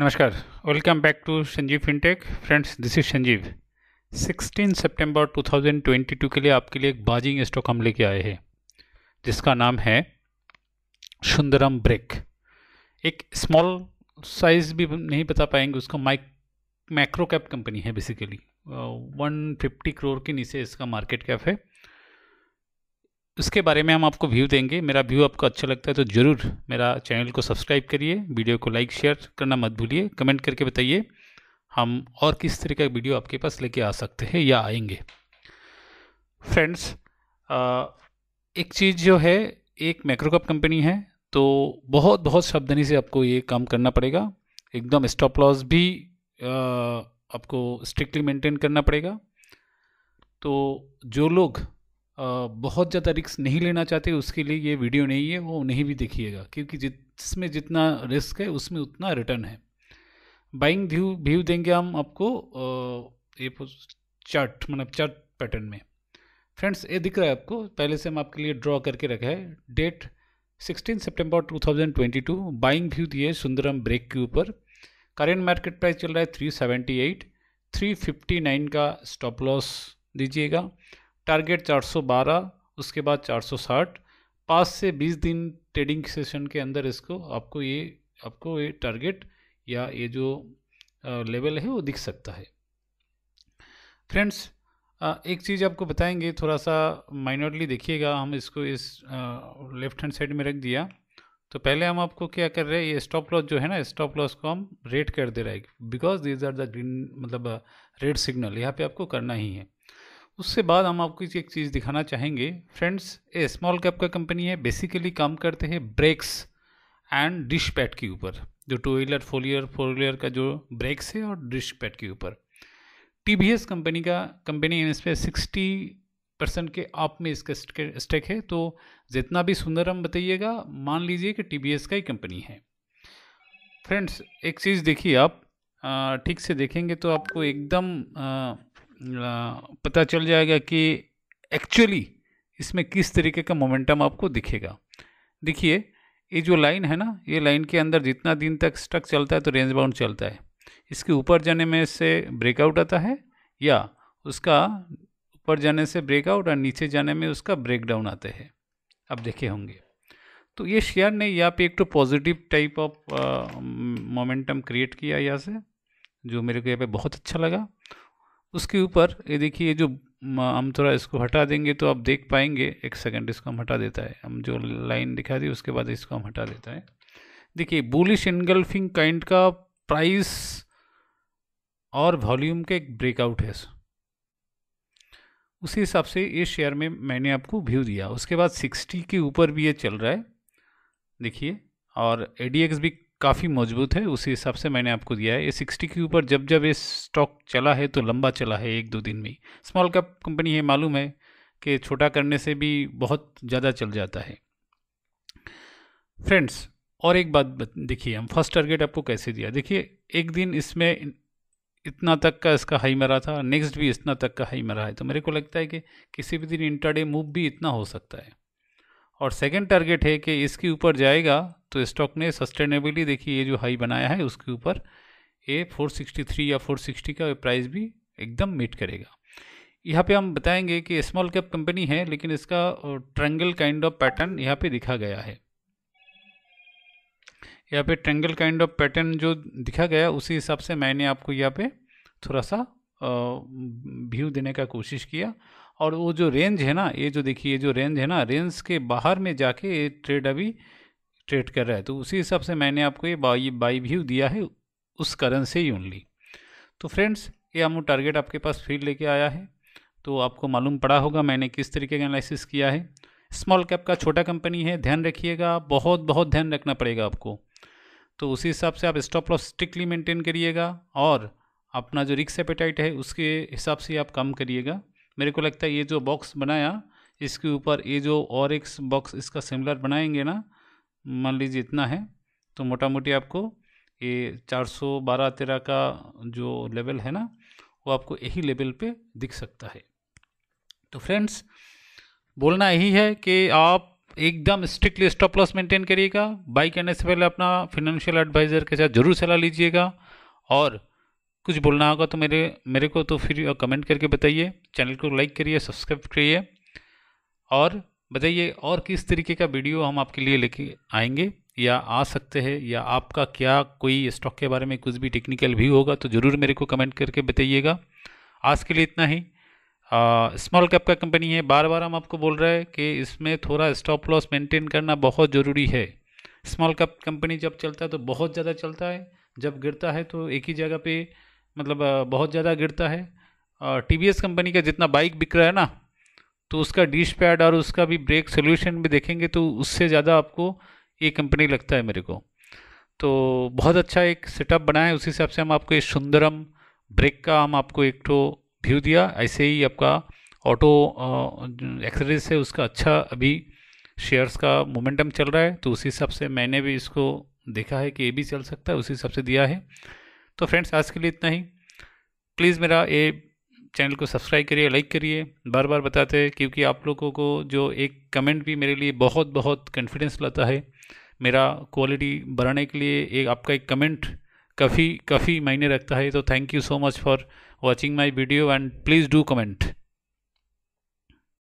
नमस्कार welcome back to Sanjeev fintech friends this is Sanjeev 16 सितंबर 2022 के लिए आपके लिए एक बाजिंग स्टॉक हम लेके आए हैं जिसका नाम है सुंदरम ब्रेक एक स्मॉल साइज भी नहीं बता पाएंगे उसका माइक मैक्रो कैप कंपनी है बेसिकली 150 करोड़ के नीचे इसका मार्केट कैप है इसके बारे में हम आपको व्यू देंगे मेरा व्यू आपको अच्छा लगता है तो ज़रूर मेरा चैनल को सब्सक्राइब करिए वीडियो को लाइक शेयर करना मत भूलिए कमेंट करके बताइए हम और किस तरह का वीडियो आपके पास लेके आ सकते हैं या आएंगे फ्रेंड्स एक चीज़ जो है एक मैक्रोकप कंपनी है तो बहुत बहुत सावधानी से आपको ये काम करना पड़ेगा एकदम स्टॉप लॉस भी आपको स्ट्रिक्टली मेंटेन करना पड़ेगा तो जो लोग बहुत ज़्यादा रिस्क नहीं लेना चाहते उसके लिए ये वीडियो नहीं है वो नहीं भी देखिएगा क्योंकि जिसमें जितना रिस्क है उसमें उतना रिटर्न है बाइंग व्यू व्यू देंगे हम आपको ये चार्ट मतलब चार्ट पैटर्न में फ्रेंड्स ये दिख रहा है आपको पहले से हम आपके लिए ड्रॉ करके रखा है डेट 16 सितंबर 2022 बाइंग व्यू दिए सुंदरम ब्रेक के ऊपर करेंट मार्केट प्राइस चल रहा है 378 359 का स्टॉप लॉस दीजिएगा टारगेट 412 उसके बाद 460 पाँच से 20 दिन ट्रेडिंग सेशन के अंदर इसको आपको ये आपको ये टारगेट या ये जो लेवल है वो दिख सकता है फ्रेंड्स एक चीज़ आपको बताएंगे थोड़ा सा माइनरली देखिएगा हम इसको इस लेफ्ट हैंड साइड में रख दिया तो पहले हम आपको क्या कर रहे हैं ये स्टॉप लॉस जो है ना स्टॉप लॉस को हम रेड कर दे रहे हैं because these are the green मतलब रेड सिग्नल यहाँ पे आपको करना ही है उससे बाद हम आपको एक चीज़ दिखाना चाहेंगे फ्रेंड्स ये स्मॉल कैप का कंपनी है बेसिकली काम करते हैं ब्रेक्स एंड डिश पैड के ऊपर जो two wheeler four wheeler four wheeler का जो ब्रेक्स है और डिश पैड के ऊपर टी कंपनी का कंपनी इसमें सिक्सटी परसेंट के आप में इसका स्टेक है तो जितना भी सुंदर हम बताइएगा मान लीजिए कि टी का ही कंपनी है फ्रेंड्स एक चीज़ देखिए आप ठीक से देखेंगे तो आपको एकदम आ, पता चल जाएगा कि एक्चुअली इसमें किस तरीके का मोमेंटम आपको दिखेगा देखिए ये जो लाइन है ना ये लाइन के अंदर जितना दिन तक स्टक चलता है तो रेंज बाउंड चलता है इसके ऊपर जाने में से ब्रेकआउट आता है या उसका ऊपर जाने से ब्रेकआउट और नीचे जाने में उसका ब्रेकडाउन आते हैं आप देखे होंगे तो ये शेयर ने यहाँ पे एक तो positive type of momentum create किया यहाँ से जो मेरे को यहाँ पे बहुत अच्छा लगा उसके ऊपर ये देखिए जो हम थोड़ा इसको हटा देंगे तो आप देख पाएंगे एक सेकंड इसको हम हटा देता है हम जो लाइन दिखा दी उसके बाद इसको हम हटा देता है देखिए बुलिश इनगल्फिंग काइंड का प्राइस और वॉल्यूम का एक ब्रेकआउट है उसी हिसाब से ये शेयर में मैंने आपको व्यू दिया उसके बाद 60 के ऊपर भी ये चल रहा है देखिए और ए भी काफ़ी मजबूत है उसी हिसाब से मैंने आपको दिया है ये सिक्सटी के ऊपर जब जब ये स्टॉक चला है तो लंबा चला है एक दो दिन में स्मॉल कैप कंपनी है मालूम है कि छोटा करने से भी बहुत ज़्यादा चल जाता है फ्रेंड्स और एक बात देखिए हम फर्स्ट टारगेट आपको कैसे दिया देखिए एक दिन इसमें इतना तक का इसका हाई मरा था नेक्स्ट भी इतना तक का हाई मरा है तो मेरे को लगता है कि किसी भी दिन इंटरडे मूव भी इतना हो सकता है और सेकंड टारगेट है कि इसके ऊपर जाएगा तो स्टॉक ने सस्टेनेबली देखिए ये जो हाई बनाया है उसके ऊपर ये 463 या 460 का प्राइस भी एकदम मीट करेगा यहाँ पे हम बताएंगे कि स्मॉल कैप कंपनी है लेकिन इसका ट्रेंगल काइंड ऑफ पैटर्न यहाँ पे दिखा गया है यहाँ पे ट्रेंगल काइंड ऑफ पैटर्न जो दिखा गया उसी हिसाब से मैंने आपको यहाँ पे थोड़ा सा व्यू देने का कोशिश किया और वो जो रेंज है ना ये जो देखिए ये जो रेंज है ना रेंज के बाहर में जाके ये ट्रेड अभी ट्रेड कर रहा है तो उसी हिसाब से मैंने आपको ये बाई बाई व्यू दिया है उस करेंसी ही ओनली तो फ्रेंड्स ये हम टारगेट आपके पास फिर लेके आया है तो आपको मालूम पड़ा होगा मैंने किस तरीके का एनालिसिस किया है स्मॉल कैप का छोटा कंपनी है ध्यान रखिएगा बहुत बहुत ध्यान रखना पड़ेगा आपको तो उसी हिसाब से आप स्टॉप लॉस स्ट्रिक्टली मेंटेन करिएगा और अपना जो रिक्स एपेटाइट है उसके हिसाब से आप कम करिएगा मेरे को लगता है ये जो बॉक्स बनाया इसके ऊपर ये जो और एक बॉक्स इसका सिमिलर बनाएंगे ना मान लीजिए इतना है तो मोटा मोटी आपको ये चार सौ बारह तेरह का जो लेवल है ना वो आपको यही लेवल पे दिख सकता है तो फ्रेंड्स बोलना यही है कि आप एकदम स्ट्रिक्टली स्टॉप लॉस मेंटेन करिएगा बाई करने से पहले अपना फिनेंशियल एडवाइज़र के साथ ज़रूर सलाह लीजिएगा और कुछ बोलना होगा तो मेरे मेरे को तो फिर कमेंट करके बताइए चैनल को लाइक करिए सब्सक्राइब करिए और बताइए और किस तरीके का वीडियो हम आपके लिए लेके आएंगे या आ सकते हैं या आपका क्या कोई स्टॉक के बारे में कुछ भी टेक्निकल व्यू होगा तो ज़रूर मेरे को कमेंट करके बताइएगा आज के लिए इतना ही स्मॉल कैप का कंपनी है बार बार हम आपको बोल रहे हैं कि इसमें थोड़ा स्टॉप लॉस मेंटेन करना बहुत ज़रूरी है स्मॉल कैप कंपनी जब चलता है तो बहुत ज़्यादा चलता है जब गिरता है तो एक ही जगह पे मतलब बहुत ज़्यादा गिरता है और टी कंपनी का जितना बाइक बिक रहा है ना तो उसका डिश पैड और उसका भी ब्रेक सोल्यूशन भी देखेंगे तो उससे ज़्यादा आपको ये कंपनी लगता है मेरे को तो बहुत अच्छा एक सेटअप बनाया उसी उस हिसाब से हम आपको ये सुंदरम ब्रेक का हम आपको एक तो व्यू दिया ऐसे ही आपका ऑटो एक्सरेज है उसका अच्छा अभी शेयर्स का मोमेंटम चल रहा है तो उसी हिसाब से मैंने भी इसको देखा है कि ये भी चल सकता है उसी हिसाब से दिया है तो फ्रेंड्स आज के लिए इतना ही प्लीज़ मेरा ये चैनल को सब्सक्राइब करिए लाइक करिए बार बार बताते हैं क्योंकि आप लोगों को जो एक कमेंट भी मेरे लिए बहुत बहुत कॉन्फिडेंस लाता है मेरा क्वालिटी बढ़ाने के लिए एक आपका एक कमेंट काफ़ी काफ़ी मायने रखता है तो thank you so much for watching my video and please do comment